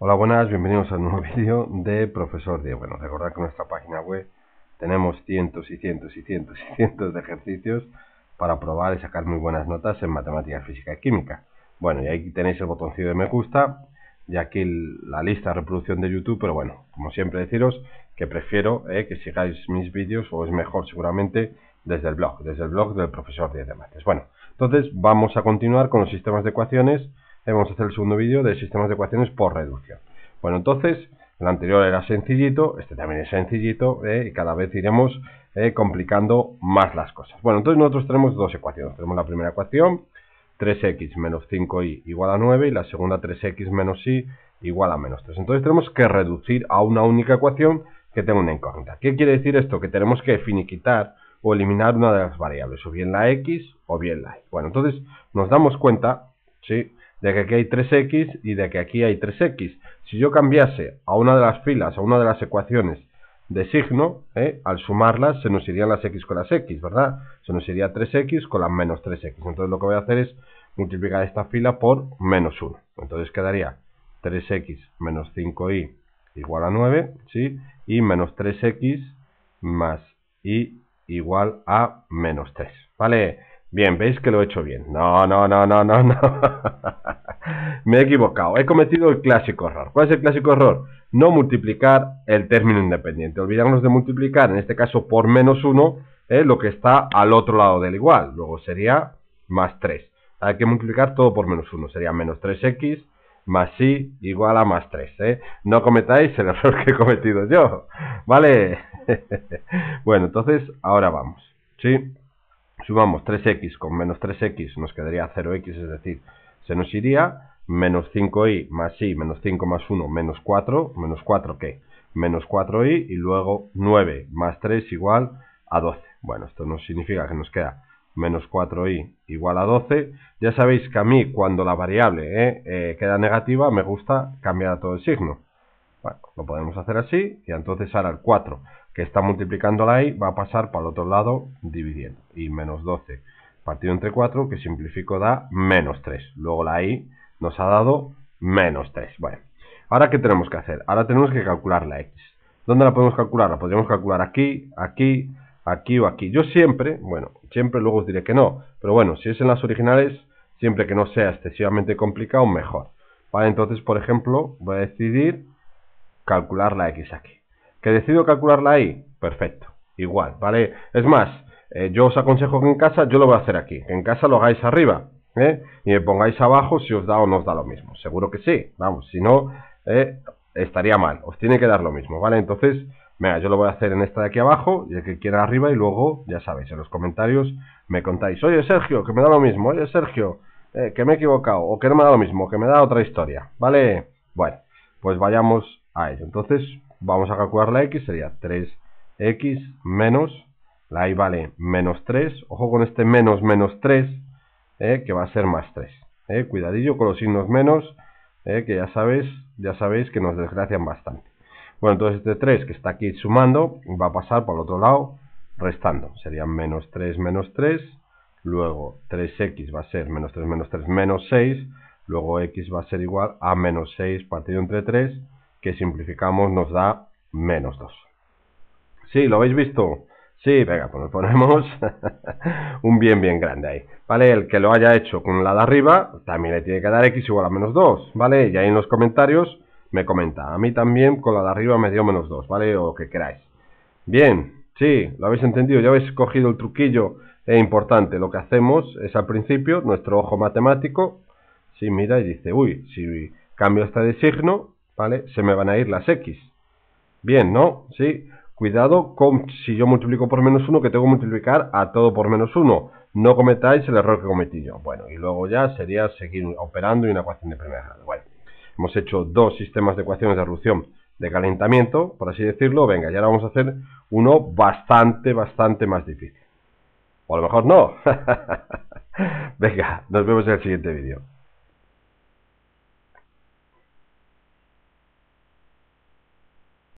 Hola, buenas, bienvenidos a un nuevo vídeo de Profesor Diego. Bueno, recordad que en nuestra página web tenemos cientos y cientos y cientos y cientos de ejercicios para probar y sacar muy buenas notas en matemáticas, física y química. Bueno, y aquí tenéis el botoncito de me gusta y aquí la lista de reproducción de YouTube, pero bueno, como siempre deciros que prefiero eh, que sigáis mis vídeos o es mejor seguramente desde el blog, desde el blog del profesor de Matemáticas. Bueno, entonces vamos a continuar con los sistemas de ecuaciones vamos a hacer el segundo vídeo de sistemas de ecuaciones por reducción. Bueno, entonces, el anterior era sencillito, este también es sencillito, eh, y cada vez iremos eh, complicando más las cosas. Bueno, entonces nosotros tenemos dos ecuaciones. Tenemos la primera ecuación, 3x menos 5y igual a 9, y la segunda 3x menos y igual a menos 3. Entonces tenemos que reducir a una única ecuación que tenga una incógnita. ¿Qué quiere decir esto? Que tenemos que finiquitar o eliminar una de las variables, o bien la x o bien la y. Bueno, entonces nos damos cuenta, ¿sí? de que aquí hay 3x y de que aquí hay 3x. Si yo cambiase a una de las filas, a una de las ecuaciones de signo, ¿eh? al sumarlas se nos irían las x con las x, ¿verdad? Se nos iría 3x con las menos 3x. Entonces lo que voy a hacer es multiplicar esta fila por menos 1. Entonces quedaría 3x menos 5y igual a 9, ¿sí? Y menos 3x más y igual a menos 3, ¿vale? Bien, ¿veis que lo he hecho bien? No, no, no, no, no, no. Me he equivocado. He cometido el clásico error. ¿Cuál es el clásico error? No multiplicar el término independiente. Olvidarnos de multiplicar, en este caso por menos 1, eh, lo que está al otro lado del igual. Luego sería más 3. Hay que multiplicar todo por menos 1. Sería menos 3x más y igual a más 3. Eh. No cometáis el error que he cometido yo. ¿Vale? bueno, entonces ahora vamos. ¿Sí? Sumamos 3x con menos 3x nos quedaría 0x, es decir, se nos iría menos 5i más i menos 5 más 1 menos 4, menos 4 que menos 4i y luego 9 más 3 igual a 12. Bueno, esto no significa que nos queda menos 4i igual a 12. Ya sabéis que a mí cuando la variable eh, eh, queda negativa me gusta cambiar a todo el signo. Bueno, lo podemos hacer así y entonces ahora el 4 que está multiplicando la i va a pasar para el otro lado dividiendo. y menos 12 partido entre 4 que simplifico da menos 3. Luego la i nos ha dado menos 3. Bueno, ahora ¿qué tenemos que hacer? Ahora tenemos que calcular la x. ¿Dónde la podemos calcular? La podríamos calcular aquí, aquí, aquí o aquí. Yo siempre, bueno, siempre luego os diré que no, pero bueno, si es en las originales, siempre que no sea excesivamente complicado, mejor. Vale, entonces, por ejemplo, voy a decidir calcular la x aquí. ¿Que decido calcularla ahí. Perfecto, igual, ¿vale? Es más, eh, yo os aconsejo que en casa, yo lo voy a hacer aquí, que en casa lo hagáis arriba, ¿eh? y me pongáis abajo si os da o no os da lo mismo. Seguro que sí, vamos, si no, eh, estaría mal, os tiene que dar lo mismo, ¿vale? Entonces, venga, yo lo voy a hacer en esta de aquí abajo y el que quiera arriba y luego, ya sabéis, en los comentarios me contáis, oye Sergio, que me da lo mismo, oye Sergio, eh, que me he equivocado, o que no me da lo mismo, que me da otra historia, ¿vale? Bueno, pues vayamos a ello. Entonces, vamos a calcular la x, sería 3x menos, la y vale menos 3, ojo con este menos menos 3, ¿eh? que va a ser más 3. ¿eh? cuidadillo con los signos menos, ¿eh? que ya sabéis, ya sabéis que nos desgracian bastante. Bueno, entonces este 3 que está aquí sumando va a pasar por el otro lado restando. Serían menos 3 menos 3, luego 3x va a ser menos 3 menos 3 menos 6, luego x va a ser igual a menos 6 partido entre 3, que simplificamos nos da menos 2. Sí, lo habéis visto. Sí, venga, pues nos ponemos un bien bien grande ahí. ¿Vale? El que lo haya hecho con la de arriba, también le tiene que dar x igual a menos 2, ¿vale? Y ahí en los comentarios me comenta. A mí también con la de arriba me dio menos 2, ¿vale? O que queráis. Bien, sí, lo habéis entendido, ya habéis cogido el truquillo e importante. Lo que hacemos es al principio, nuestro ojo matemático, si mira y dice, uy, si cambio este de signo, ¿vale? Se me van a ir las X. Bien, ¿no? Sí. Cuidado con si yo multiplico por menos 1 que tengo que multiplicar a todo por menos 1. No cometáis el error que cometí yo. Bueno, y luego ya sería seguir operando y una ecuación de primer grado. Bueno, hemos hecho dos sistemas de ecuaciones de reducción de calentamiento, por así decirlo. Venga, y ahora vamos a hacer uno bastante, bastante más difícil. O a lo mejor no. Venga, nos vemos en el siguiente vídeo.